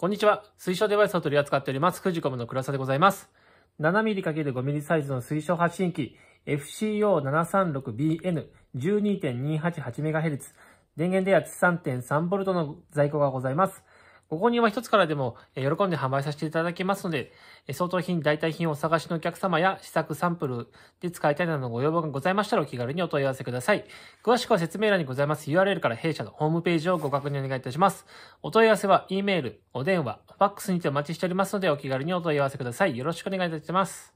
こんにちは。水晶デバイスを取り扱っております、フジコムの倉沢でございます。7ミリ× 5ミリサイズの水晶発信機 FCO736BN12.288MHz 電源電圧 3.3V の在庫がございます。ご購入は一つからでも喜んで販売させていただきますので、相当品、代替品をお探しのお客様や試作サンプルで使いたいなどのご要望がございましたらお気軽にお問い合わせください。詳しくは説明欄にございます URL から弊社のホームページをご確認お願いいたします。お問い合わせは E メール、お電話、ファックスにてお待ちしておりますのでお気軽にお問い合わせください。よろしくお願いいたします。